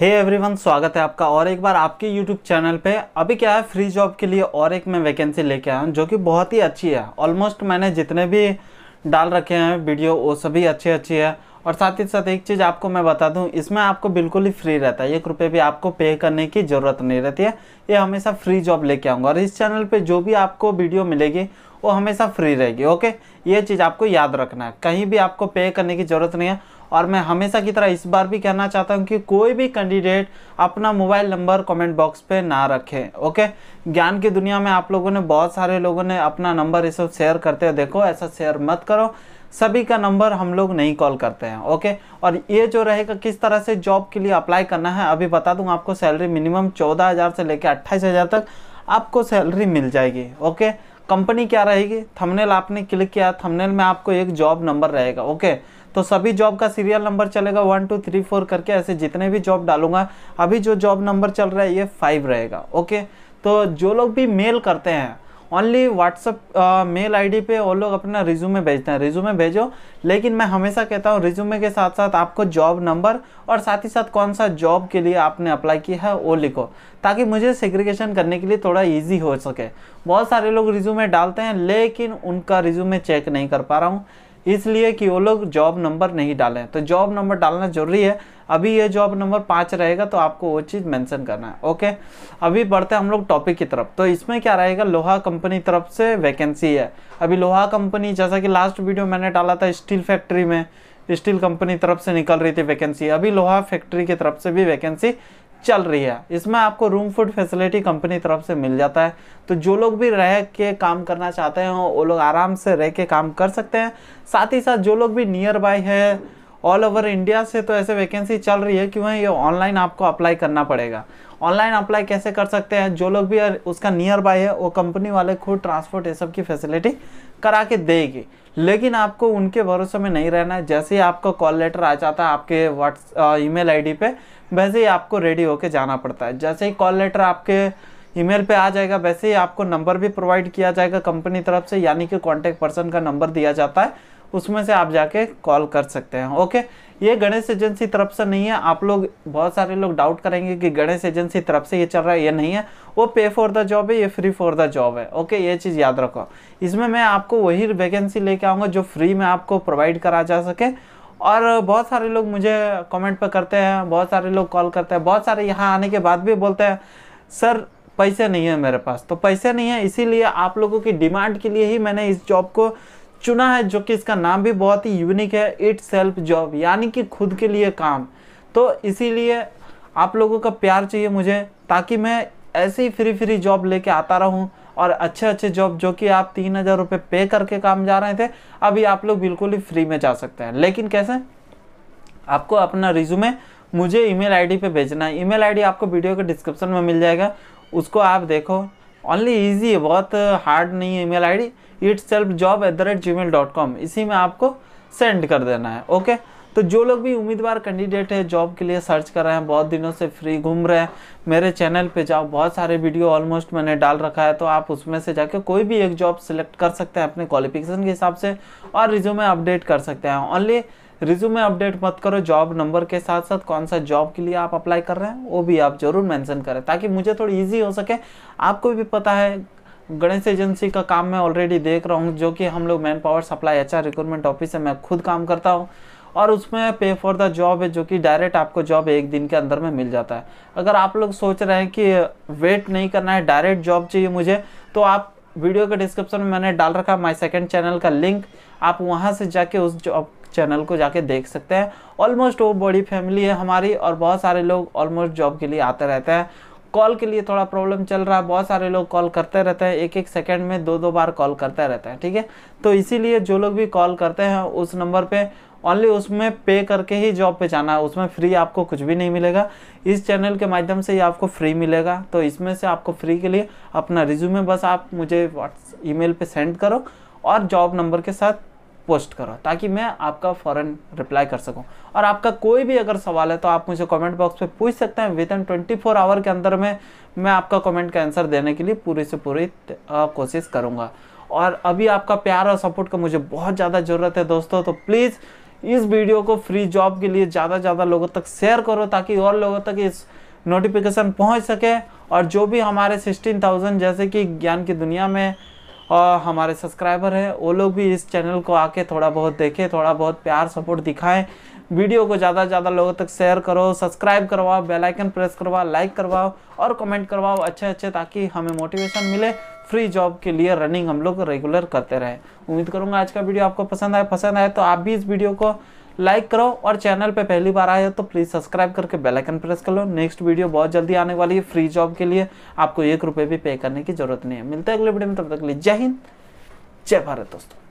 हे hey everyone स्वागत है आपका और एक बार आपके यूट्यूब चैनल पे अभी क्या है फ्री जॉब के लिए और एक मैं वैकेंसी लेके आया हूँ जो कि बहुत ही अच्छी है ऑलमोस्ट मैंने जितने भी डाल रखे हैं वीडियो वो सभी अच्छी अच्छी है और साथ ही साथ एक चीज़ आपको मैं बता दूं इसमें आपको बिल्कुल ही फ्री रहता है एक रुपये भी आपको पे करने की ज़रूरत नहीं रहती है ये हमेशा फ्री जॉब लेके आऊँगा और इस चैनल पर जो भी आपको वीडियो मिलेगी वो हमेशा फ्री रहेगी ओके ये चीज़ आपको याद रखना है कहीं भी आपको पे करने की ज़रूरत नहीं है और मैं हमेशा की तरह इस बार भी कहना चाहता हूँ कि कोई भी कैंडिडेट अपना मोबाइल नंबर कमेंट बॉक्स पे ना रखें ओके ज्ञान की दुनिया में आप लोगों ने बहुत सारे लोगों ने अपना नंबर ये सब शेयर करते हैं देखो ऐसा शेयर मत करो सभी का नंबर हम लोग नहीं कॉल करते हैं ओके और ये जो रहेगा किस तरह से जॉब के लिए अप्लाई करना है अभी बता दूँ आपको सैलरी मिनिमम चौदह हज़ार से लेकर अट्ठाईस हज़ार तक आपको सैलरी मिल जाएगी ओके कंपनी क्या रहेगी थंबनेल आपने क्लिक किया थंबनेल में आपको एक जॉब नंबर रहेगा ओके तो सभी जॉब का सीरियल नंबर चलेगा वन टू थ्री फोर करके ऐसे जितने भी जॉब डालूंगा अभी जो जॉब नंबर चल रहा है ये फाइव रहेगा ओके तो जो लोग भी मेल करते हैं ओनली व्हाट्सअप मेल आईडी पे वो लोग अपना रिज्यूमे भेजते हैं रिज्यूमे भेजो लेकिन मैं हमेशा कहता हूँ रिज्यूमे के साथ साथ आपको जॉब नंबर और साथ ही साथ कौन सा जॉब के लिए आपने अप्लाई किया है वो लिखो ताकि मुझे सेग्रीगेशन करने के लिए थोड़ा ईजी हो सके बहुत सारे लोग रिज्यूमे डालते हैं लेकिन उनका रिज्यूमे चेक नहीं कर पा रहा हूँ इसलिए कि वो लोग जॉब नंबर नहीं डाले तो जॉब नंबर डालना जरूरी है अभी ये जॉब नंबर पाँच रहेगा तो आपको वो चीज़ मेंशन करना है ओके अभी बढ़ते हम लोग टॉपिक की तरफ तो इसमें क्या रहेगा लोहा कंपनी तरफ से वैकेंसी है अभी लोहा कंपनी जैसा कि लास्ट वीडियो मैंने डाला था स्टील फैक्ट्री में स्टील कंपनी तरफ से निकल रही थी वैकेंसी अभी लोहा फैक्ट्री की तरफ से भी वैकेंसी चल रही है इसमें आपको रूम फूड फैसिलिटी कंपनी तरफ से मिल जाता है तो जो लोग भी रह के काम करना चाहते हैं वो लोग आराम से रह के काम कर सकते हैं साथ ही साथ जो लोग भी नियर बाय है ऑल ओवर इंडिया से तो ऐसे वैकेंसी चल रही है क्यों है ये ऑनलाइन आपको अप्लाई करना पड़ेगा ऑनलाइन अप्लाई कैसे कर सकते हैं जो लोग भी उसका नियर बाय है वो कंपनी वाले खुद ट्रांसपोर्ट ये सब की फैसिलिटी करा के देगी लेकिन आपको उनके भरोसे में नहीं रहना है जैसे ही आपका कॉल लेटर आ जाता है आपके व्हाट्स ईमेल आईडी पे वैसे ही आपको रेडी होके जाना पड़ता है जैसे ही कॉल लेटर आपके ईमेल पे आ जाएगा वैसे ही आपको नंबर भी प्रोवाइड किया जाएगा कंपनी तरफ से यानी कि कॉन्टैक्ट पर्सन का नंबर दिया जाता है उसमें से आप जाके कॉल कर सकते हैं ओके ये गणेश एजेंसी तरफ से नहीं है आप लोग बहुत सारे लोग डाउट करेंगे कि गणेश एजेंसी तरफ से ये चल रहा है ये नहीं है वो पे फॉर द जॉब है ये फ्री फॉर द जॉब है ओके ये चीज़ याद रखो इसमें मैं आपको वही वैकेंसी लेके आऊँगा जो फ्री में आपको प्रोवाइड करा जा सके और बहुत सारे लोग मुझे कमेंट पर करते हैं बहुत सारे लोग कॉल करते हैं बहुत सारे यहाँ आने के बाद भी बोलते हैं सर पैसे नहीं है मेरे पास तो पैसे नहीं है इसीलिए आप लोगों की डिमांड के लिए ही मैंने इस जॉब को चुना है जो कि इसका नाम भी बहुत ही यूनिक है इट सेल्फ जॉब यानी कि खुद के लिए काम तो इसीलिए आप लोगों का प्यार चाहिए मुझे ताकि मैं ऐसे ही फ्री फ्री जॉब लेके आता रहूँ और अच्छे अच्छे जॉब जो कि आप तीन हज़ार रुपये पे करके काम जा रहे थे अभी आप लोग बिल्कुल ही फ्री में जा सकते हैं लेकिन कैसे आपको अपना रिज्यूमे मुझे ईमेल आईडी पे भेजना है ईमेल आईडी आपको वीडियो के डिस्क्रिप्शन में मिल जाएगा उसको आप देखो ओनली ईजी है बहुत हार्ड नहीं है email ID its self job at the rate gmail dot com इसी में आपको सेंड कर देना है ओके तो जो लोग भी उम्मीदवार कैंडिडेट है जॉब के लिए सर्च कर रहे हैं बहुत दिनों से फ्री घूम रहे हैं मेरे चैनल पे जाओ बहुत सारे वीडियो ऑलमोस्ट मैंने डाल रखा है तो आप उसमें से जाके कोई भी एक जॉब सिलेक्ट कर सकते हैं अपने क्वालिफिकेशन के हिसाब से और रिज्यूमे अपडेट कर सकते हैं ओनली रिज्यूमे अपडेट मत करो जॉब नंबर के साथ साथ कौन सा जॉब के लिए आप अप्लाई कर रहे हैं वो भी आप जरूर मैंसन करें ताकि मुझे थोड़ी ईजी हो सके आपको भी पता है गणेश एजेंसी का काम मैं ऑलरेडी देख रहा हूँ जो कि हम लोग man power supply H recruitment office है मैं खुद काम करता हूँ और उसमें पे फॉर द जॉब है जो कि डायरेक्ट आपको जॉब एक दिन के अंदर में मिल जाता है अगर आप लोग सोच रहे हैं कि वेट नहीं करना है डायरेक्ट जॉब चाहिए मुझे तो आप वीडियो के डिस्क्रिप्शन में मैंने डाल रखा माई सेकेंड चैनल का लिंक आप वहाँ से जाके उस जॉब चैनल को जाके देख सकते हैं ऑलमोस्ट वो बड़ी फैमिली है हमारी और बहुत सारे लोग ऑलमोस्ट जॉब के लिए आते रहते हैं कॉल के लिए थोड़ा प्रॉब्लम चल रहा है बहुत सारे लोग कॉल करते रहते हैं एक एक सेकंड में दो दो बार कॉल करते रहते हैं ठीक है तो इसीलिए जो लोग भी कॉल करते हैं उस नंबर पे ओनली उसमें पे करके ही जॉब पे जाना है उसमें फ्री आपको कुछ भी नहीं मिलेगा इस चैनल के माध्यम से ही आपको फ्री मिलेगा तो इसमें से आपको फ्री के लिए अपना रिज्यूमे बस आप मुझे व्हाट्स ई पे सेंड करो और जॉब नंबर के साथ पोस्ट करो ताकि मैं आपका फ़ौरन रिप्लाई कर सकूं और आपका कोई भी अगर सवाल है तो आप मुझे कमेंट बॉक्स में पूछ सकते हैं within twenty four hour के अंदर में मैं आपका कमेंट का आंसर देने के लिए पूरी से पूरी कोशिश करूँगा और अभी आपका प्यार और सपोर्ट का मुझे बहुत ज़्यादा ज़रूरत है दोस्तों तो प्लीज़ इस वीडियो को फ्री जॉब के लिए ज़्यादा से ज़्यादा लोगों तक शेयर करो ताकि और लोगों तक इस नोटिफिकेशन पहुंच सके और जो भी हमारे 16,000 जैसे कि ज्ञान की दुनिया में और हमारे सब्सक्राइबर हैं वो लोग भी इस चैनल को आके थोड़ा बहुत देखें थोड़ा बहुत प्यार सपोर्ट दिखाएं वीडियो को ज़्यादा से ज़्यादा लोगों तक शेयर करो सब्सक्राइब करवाओ बेल आइकन प्रेस करवाओ लाइक करवाओ और कमेंट करवाओ अच्छे अच्छे ताकि हमें मोटिवेशन मिले फ्री जॉब के लिए रनिंग हम लोग रेगुलर करते रहें उम्मीद करूँगा आज का वीडियो आपको पसंद आए पसंद आए तो आप भी इस वीडियो को लाइक करो और चैनल पे पहली बार आए हो तो प्लीज़ सब्सक्राइब करके बेल आइकन प्रेस कर लो नेक्स्ट वीडियो बहुत जल्दी आने वाली है फ्री जॉब के लिए आपको एक रुपये भी पे करने की जरूरत नहीं है मिलते हैं अगले वीडियो में तब तक के लिए जय हिंद जय भारत दोस्तों